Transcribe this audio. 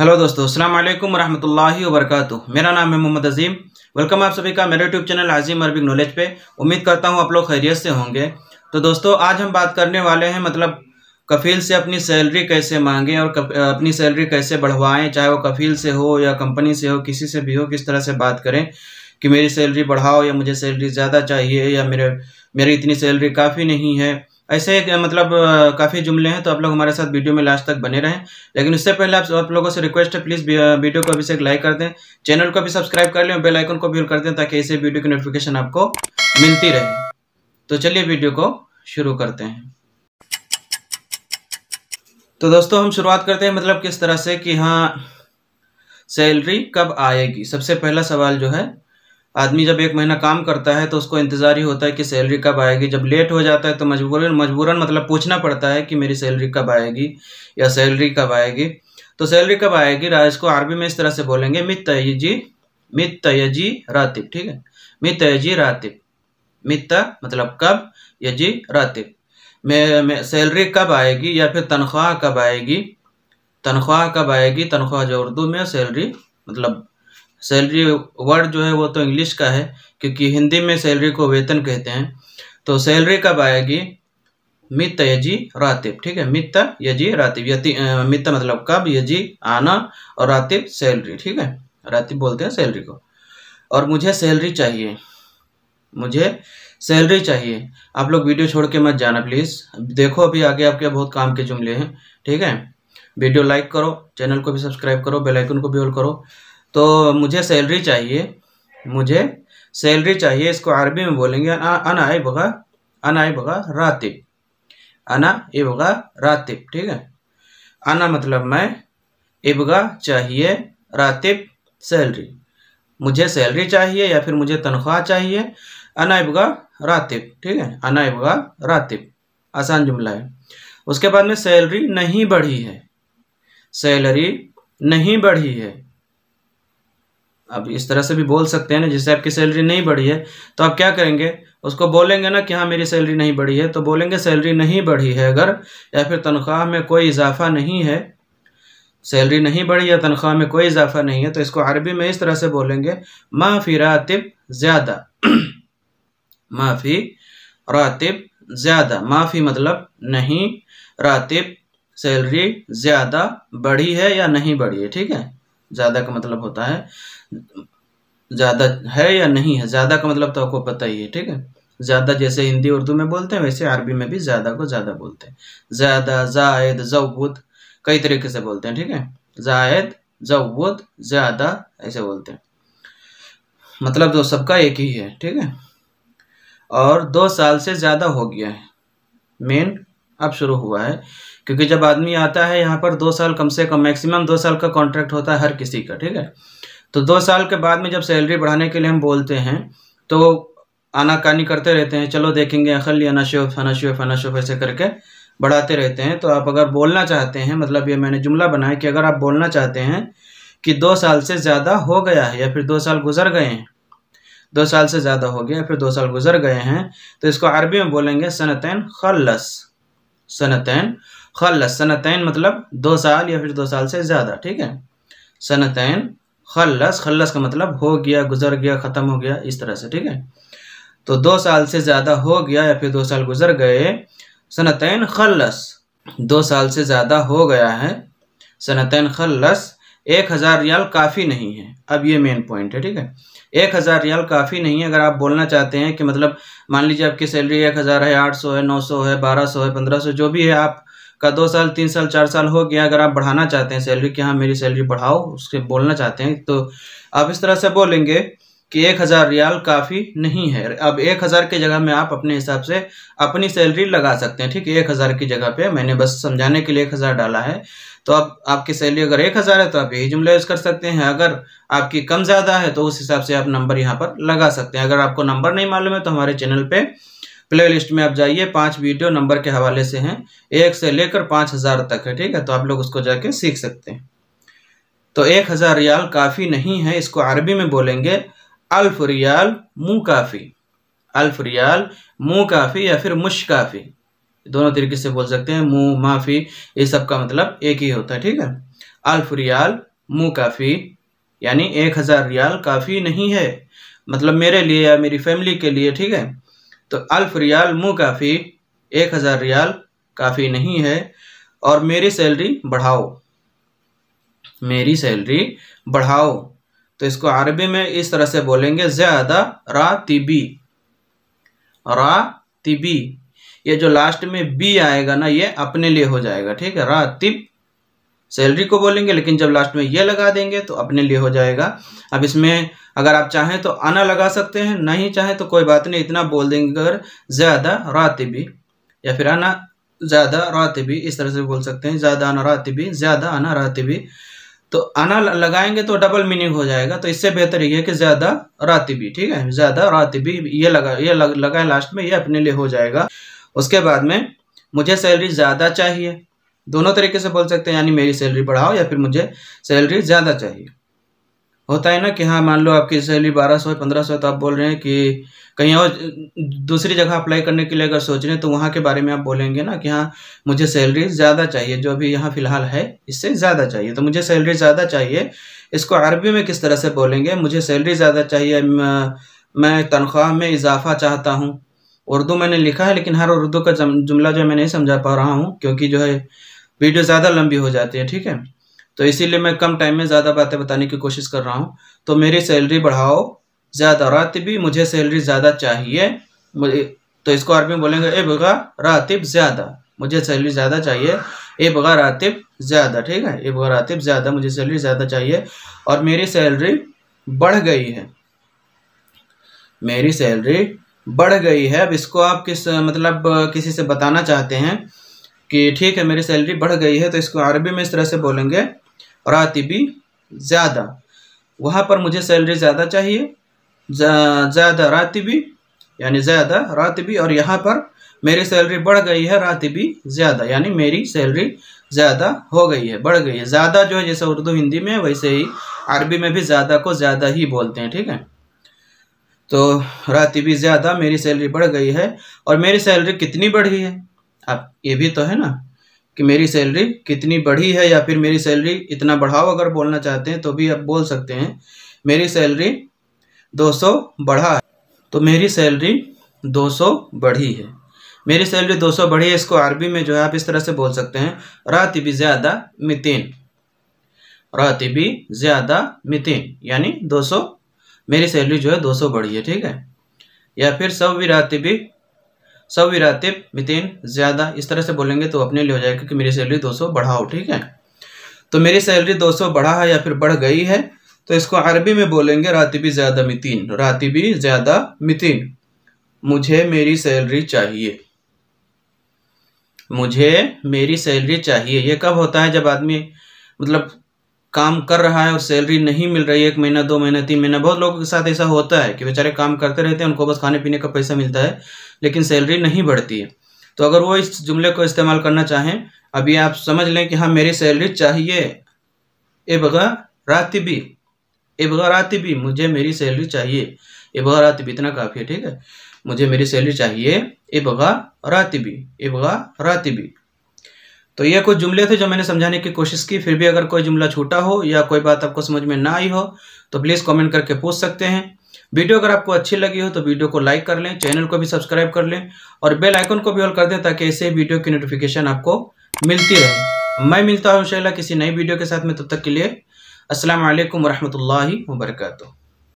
hello दोस्तों अस्सलाम वालेकुम रहमतुल्लाहि वरकatuह मेरा नाम है मोहम्मद अजीम वेलकम आप सभी का मेरे YouTube channel Azeem Arabic knowledge पे उम्मीद करता हूँ आप लोग खैरियत से होंगे तो दोस्तों आज हम बात करने वाले हैं मतलब कफील से अपनी सैलरी कैसे मांगें और अपनी सैलरी कैसे बढ़वाएं चाहे वो कफील से हो या कंपनी से हो किसी से भी हो किस तरह से बात करें कि मेरी सैलरी बढ़ाओ या मुझे सैलरी ज़्यादा चाहिए या मेरे मेरी इतनी सैलरी काफ़ी नहीं है ऐसे मतलब काफ़ी जुमले हैं तो आप लोग हमारे साथ वीडियो में लास्ट तक बने रहें लेकिन उससे पहले आप आप लोगों से रिक्वेस्ट है प्लीज़ वीडियो को अभी से लाइक कर दें चैनल को भी सब्सक्राइब कर लें और बेलाइकन को भी कर दें ताकि ऐसे वीडियो की नोटिफिकेशन आपको मिलती रहे तो चलिए वीडियो को शुरू करते हैं तो दोस्तों हम शुरुआत करते हैं मतलब किस तरह से कि हाँ सैलरी कब आएगी सबसे पहला सवाल जो है आदमी जब एक महीना काम करता है तो उसको इंतज़ार ही होता है कि सैलरी कब आएगी जब लेट हो जाता है तो मजबूरन मजबूरन मतलब पूछना पड़ता है कि मेरी सैलरी कब आएगी या सैलरी कब आएगी तो सैलरी कब आएगी को आरबी में इस तरह से बोलेंगे मित तयजी मित तयजी रातिब ठीक है मित तयजी रातिब मित मतलब कब यजी रातिब मैं, मैं सैलरी कब आएगी या फिर तनख्वाह कब आएगी तनख्वाह कब आएगी तनख्वाह जो उर्दू में सैलरी मतलब सैलरी वर्ड जो है वो तो इंग्लिश का है क्योंकि हिंदी में सैलरी को वेतन कहते हैं तो सैलरी कब आएगी मित यजी रातिब ठीक है मित यजी रातिब यति मित मतलब कब यजी आना और रातिब सैलरी ठीक है रातिब बोलते हैं सैलरी को और मुझे सैलरी चाहिए मुझे सैलरी चाहिए आप लोग वीडियो छोड़ के मत जाना प्लीज़ देखो अभी आगे आपके बहुत काम के जुमले हैं ठीक है वीडियो लाइक करो चैनल को भी सब्सक्राइब करो बेल आइकन को भी ऑल करो तो मुझे सैलरी चाहिए मुझे सैलरी चाहिए इसको अरबी में बोलेंगे अना आई बगा अना आई बगा रातिब अना इबगा रातिब ठीक है अना मतलब मैं इबगा चाहिए रातिब सैलरी मुझे सैलरी चाहिए या फिर मुझे तनख्वाह चाहिए अना इबगा रातिब ठीक है अना इबगा रातिब आसान जुमला है उसके बाद में सैलरी नहीं बढ़ी है सैलरी नहीं बढ़ी है अब इस तरह से भी बोल सकते हैं ना जैसे आपकी सैलरी नहीं बढ़ी है तो आप क्या करेंगे उसको बोलेंगे ना कि हाँ मेरी सैलरी नहीं बढ़ी है तो बोलेंगे सैलरी नहीं बढ़ी है अगर या फिर तनख्वाह में कोई इजाफा नहीं है सैलरी नहीं बढ़ी या तनख्वाह में कोई इजाफा नहीं है तो इसको अरबी में इस तरह से बोलेंगे माफ़ी रातिब ज़्यादा माफ़ी रातिब ज़्यादा माफ़ी मतलब नहीं रातिब सैलरी ज़्यादा बढ़ी है या नहीं बढ़ी है ठीक है ज़्यादा का मतलब होता है ज़्यादा है या नहीं है ज़्यादा का मतलब तो आपको पता ही है ठीक है ज़्यादा जैसे हिंदी उर्दू में बोलते हैं वैसे अरबी में भी ज़्यादा को ज़्यादा बोलते हैं ज़्यादा जायद जवबुद कई तरीके से बोलते हैं ठीक है जायद जवबुद ज़्यादा ऐसे बोलते हैं मतलब तो सबका एक ही है ठीक है और दो साल से ज़्यादा हो गया है मेन अब शुरू हुआ है क्योंकि जब आदमी आता है यहाँ पर दो साल कम से कम मैक्सिमम दो साल का कॉन्ट्रैक्ट होता है हर किसी का ठीक है तो दो साल के बाद में जब सैलरी बढ़ाने के लिए हम बोलते हैं तो आनाकानी करते रहते हैं चलो देखेंगे अखल अनाशोफ अनाशोफ अनाशोफ ऐसे करके बढ़ाते रहते हैं तो आप अगर बोलना चाहते हैं मतलब ये मैंने जुमला बनाया कि अगर आप बोलना चाहते हैं कि दो साल से ज़्यादा हो गया है या फिर दो साल गुजर गए हैं दो साल से ज़्यादा हो गया फिर दो साल गुजर गए हैं तो इसको अरबी में बोलेंगे सनतन ख़लस सनतैन खलस सनतैन मतलब दो साल या फिर दो साल से ज़्यादा ठीक है सनतैन खलस खलस का मतलब हो गया गुजर गया ख़त्म हो गया इस तरह से ठीक है तो दो साल से ज़्यादा हो गया या फिर दो साल गुजर गए सनतैन खलस दो साल से ज़्यादा हो गया है सनतैन खलस एक हज़ार रियाल काफ़ी नहीं है अब ये मेन पॉइंट है ठीक है एक हज़ार रियाल काफ़ी नहीं है अगर आप बोलना चाहते हैं कि मतलब मान लीजिए आपकी सैलरी एक हज़ार है आठ सौ है नौ सौ है बारह सौ है पंद्रह सौ जो भी है आप का दो साल तीन साल चार साल हो गया अगर आप बढ़ाना चाहते हैं सैलरी की हाँ मेरी सैलरी बढ़ाओ उसके बोलना चाहते हैं तो आप इस तरह से बोलेंगे कि एक हज़ार रियाल काफ़ी नहीं है अब एक हज़ार की जगह में आप अपने हिसाब से अपनी सैलरी लगा सकते हैं ठीक है एक हज़ार की जगह पे मैंने बस समझाने के लिए एक हज़ार डाला है तो आप आपकी सैलरी अगर एक हज़ार है तो आप यही जुमला यूज़ कर सकते हैं अगर आपकी कम ज़्यादा है तो उस हिसाब से आप नंबर यहाँ पर लगा सकते हैं अगर आपको नंबर नहीं मालूम है तो हमारे चैनल पे प्ले लिस्ट में आप जाइए पांच वीडियो नंबर के हवाले से है एक से लेकर पाँच हज़ार तक है ठीक है तो आप लोग उसको जाके सीख सकते हैं तो एक हज़ार रियाल काफ़ी नहीं है इसको अरबी में बोलेंगे अल्फ रियाल मुँह काफ़ी अल्फ रियाल मुँह काफ़ी या फिर मुश काफ़ी दोनों तरीके से बोल सकते हैं मुंह माफी ये सब का मतलब एक ही होता है ठीक है अल्फ रियाल मुँह काफ़ी यानी एक हज़ार रियाल काफ़ी नहीं है मतलब मेरे लिए या मेरी फैमिली के लिए ठीक है तो अल्फ रियाल मुँह काफ़ी एक हज़ार रियाल काफ़ी नहीं है और मेरी सैलरी बढ़ाओ मेरी सैलरी बढ़ाओ तो इसको अरबी में इस तरह से बोलेंगे ज़्यादा रा तिबी रा तिबी ये जो लास्ट में बी आएगा ना ये अपने लिए हो जाएगा ठीक है रातिब सैलरी को बोलेंगे लेकिन जब लास्ट में ये लगा देंगे तो अपने लिए हो जाएगा अब इसमें अगर आप चाहें तो आना लगा सकते हैं नहीं चाहें तो कोई बात नहीं इतना बोल देंगे अगर ज़्यादा रातिबी या फिर आना ज़्यादा रातिबी इस तरह से बोल सकते हैं ज़्यादा आना रातिबी ज़्यादा आना रातिबी तो आना लगाएंगे तो डबल मीनिंग हो जाएगा तो इससे बेहतर ये है कि ज़्यादा भी ठीक है ज़्यादा भी ये लगा ये लग, लगाए लास्ट में ये अपने लिए हो जाएगा उसके बाद में मुझे सैलरी ज़्यादा चाहिए दोनों तरीके से बोल सकते हैं यानी मेरी सैलरी बढ़ाओ या फिर मुझे सैलरी ज़्यादा चाहिए होता है ना कि हाँ मान लो आपकी सैलरी बारह सौ पंद्रह सौ तो आप बोल रहे हैं कि कहीं और दूसरी जगह अप्लाई करने के लिए अगर सोच रहे हैं तो वहाँ के बारे में आप बोलेंगे ना कि हाँ मुझे सैलरी ज़्यादा चाहिए जो अभी यहाँ फ़िलहाल है इससे ज़्यादा चाहिए तो मुझे सैलरी ज़्यादा चाहिए इसको अरबी में किस तरह से बोलेंगे मुझे सैलरी ज़्यादा चाहिए मैं तनख्वाह में इजाफा चाहता हूँ उर्दू मैंने लिखा है लेकिन हर उर्दू का जुमला जो मैं नहीं समझा पा रहा हूँ क्योंकि जो है वीडियो ज़्यादा लंबी हो जाती है ठीक है तो इसीलिए मैं कम टाइम में ज़्यादा बातें बताने की कोशिश कर रहा हूँ तो मेरी सैलरी बढ़ाओ ज़्यादा भी मुझे सैलरी ज़्यादा चाहिए तो इसको आर्मी में बोलेंगे ए बगा रातिब ज़्यादा मुझे सैलरी ज़्यादा चाहिए ए बगा रातिब ज़्यादा ठीक है ए बगा रातिब ज़्यादा मुझे सैलरी ज़्यादा चाहिए और मेरी सैलरी बढ़ गई है मेरी सैलरी बढ़ गई है अब इसको आप किस मतलब किसी से बताना चाहते हैं कि ठीक है मेरी सैलरी बढ़ गई है तो इसको अरबी में इस तरह से बोलेंगे रातिबी ज़्यादा वहाँ पर मुझे सैलरी ज़्यादा चाहिए ज़्यादा रातिबी यानी ज़्यादा रातिबी और यहाँ पर मेरी सैलरी बढ़ गई है रातिबी ज़्यादा यानी मेरी सैलरी ज़्यादा हो गई है बढ़ गई है ज़्यादा जो है जैसे उर्दू हिंदी में वैसे ही अरबी में भी ज़्यादा को ज़्यादा ही बोलते हैं ठीक है तो रातिबी ज़्यादा मेरी सैलरी बढ़ गई है और मेरी सैलरी कितनी बढ़ी है आप ये भी तो है ना कि मेरी सैलरी कितनी बढ़ी है या फिर मेरी सैलरी इतना बढ़ाओ अगर बोलना चाहते हैं तो भी आप बोल सकते हैं मेरी सैलरी 200 बढ़ा है तो मेरी सैलरी 200 बढ़ी है मेरी सैलरी 200 बढ़ी है इसको अरबी में जो है आप इस तरह से बोल सकते हैं रात भी ज़्यादा मितिन रातिबी ज़्यादा मितिन यानी 200 मेरी सैलरी जो है 200 बढ़ी है ठीक है या फिर सब भी रात भी सविरातिब वितिन ज़्यादा इस तरह से बोलेंगे तो अपने लिए हो जाएगा कि मेरी सैलरी 200 बढ़ाओ ठीक है तो मेरी सैलरी 200 बढ़ा है या फिर बढ़ गई है तो इसको अरबी में बोलेंगे रातिबी ज़्यादा मितिन रातिबी ज़्यादा मितिन मुझे मेरी सैलरी चाहिए मुझे मेरी सैलरी चाहिए यह कब होता है जब आदमी मतलब काम कर रहा है और सैलरी नहीं मिल रही है एक महीना दो महीना तीन महीना बहुत लोगों के साथ ऐसा होता है कि बेचारे काम करते रहते हैं उनको बस खाने पीने का पैसा मिलता है लेकिन सैलरी नहीं बढ़ती है तो अगर वो इस जुमले को इस्तेमाल करना चाहें अभी आप समझ लें कि हाँ मेरी सैलरी चाहिए ए ए रातिबी रात भी मुझे मेरी सैलरी चाहिए ए रात भी इतना काफ़ी है ठीक है मुझे मेरी सैलरी चाहिए ए ए बगा इबगा भी तो ये कुछ जुमले थे जो मैंने समझाने की कोशिश की फिर भी अगर कोई जुमला छूटा हो या कोई बात आपको समझ में ना आई हो तो प्लीज़ कमेंट करके पूछ सकते हैं वीडियो अगर आपको अच्छी लगी हो तो वीडियो को लाइक कर लें चैनल को भी सब्सक्राइब कर लें और बेल आइकन को भी ऑल कर दें ताकि ऐसे वीडियो की नोटिफिकेशन आपको मिलती रहे मैं मिलता हूँ इंशाल्लाह किसी नई वीडियो के साथ में तब तक के लिए असल वरहमल वर्का